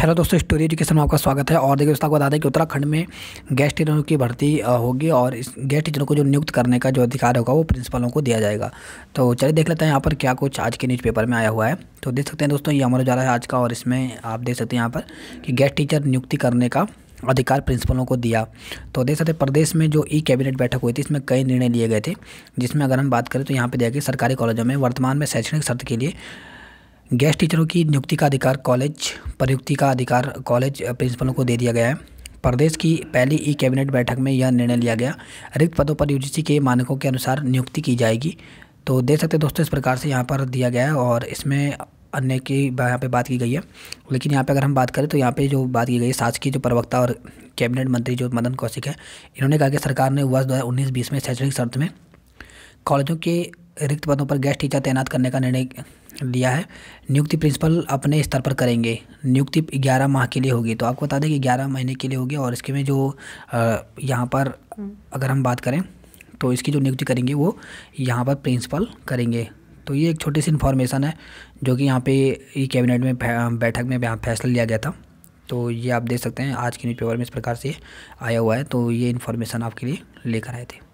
hello दोस्तों story education में आपका स्वागत है और देखिए दोस्तों आपको बता दें कि उत्तराखंड में गेस्ट टीचरों की भर्ती होगी और इस गेस्ट टीचरों को जो नियुक्त करने का जो अधिकार होगा वो प्रिंसिपलों को दिया जाएगा तो चलिए देख लेते हैं यहाँ पर क्या कुछ आज के न्यूज़पेपर में आया हुआ है तो देख सकते हैं दोस्तों ये अमर उजाला है आज का और इसमें आप देख सकते हैं यहाँ पर कि गेस्ट टीचर नियुक्ति करने का अधिकार प्रिंसिपलों को दिया तो देख सकते प्रदेश में जो ई कैबिनेट बैठक हुई थी इसमें कई निर्णय लिए गए थे जिसमें अगर हम बात करें तो यहाँ पर देखिए सरकारी कॉलेजों में वर्तमान में शैक्षणिक शर्त के लिए गेस्ट टीचरों की नियुक्ति का अधिकार कॉलेज प्रयुक्ति का अधिकार कॉलेज प्रिंसिपलों को दे दिया गया है प्रदेश की पहली ई कैबिनेट बैठक में यह निर्णय लिया गया रिक्त पदों पर यूजीसी के मानकों के अनुसार नियुक्ति की जाएगी तो देख सकते हैं दोस्तों इस प्रकार से यहाँ पर दिया गया है और इसमें अन्य की यहाँ पे बात की गई है लेकिन यहाँ पे अगर हम बात करें तो यहाँ पे जो बात की गई है साज की जो प्रवक्ता और कैबिनेट मंत्री जो मदन कौशिक है इन्होंने कहा कि सरकार ने वर्ष दो हज़ार उन्नीस बीस में शैक्षणिक शर्त में कॉलेजों के रिक्त पदों पर गेस्ट टीचर तैनात करने का निर्णय लिया है नियुक्ति प्रिंसिपल अपने स्तर पर करेंगे नियुक्ति ग्यारह माह के लिए होगी तो आपको बता दें कि ग्यारह महीने के लिए होगी और इसके में जो यहाँ पर अगर हम बात करें तो इसकी जो नियुक्ति करेंगे वो यहाँ पर प्रिंसिपल करेंगे तो ये एक छोटी सी इन्फॉर्मेशन है जो कि यहाँ पे ये कैबिनेट में बैठक में यहाँ फैसला लिया गया था तो ये आप देख सकते हैं आज के न्यूज़पेपर में इस प्रकार से आया हुआ है तो ये इन्फॉर्मेशन आपके लिए लेकर आए थे